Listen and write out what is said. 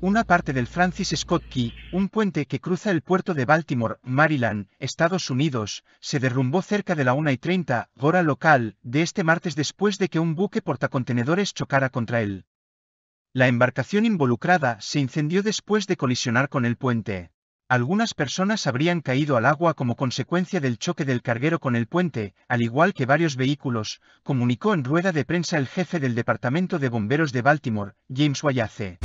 una parte del Francis Scott Key, un puente que cruza el puerto de Baltimore, Maryland, Estados Unidos, se derrumbó cerca de la 1 y 30, hora local, de este martes después de que un buque portacontenedores chocara contra él. La embarcación involucrada se incendió después de colisionar con el puente. Algunas personas habrían caído al agua como consecuencia del choque del carguero con el puente, al igual que varios vehículos, comunicó en rueda de prensa el jefe del Departamento de Bomberos de Baltimore, James Wayace.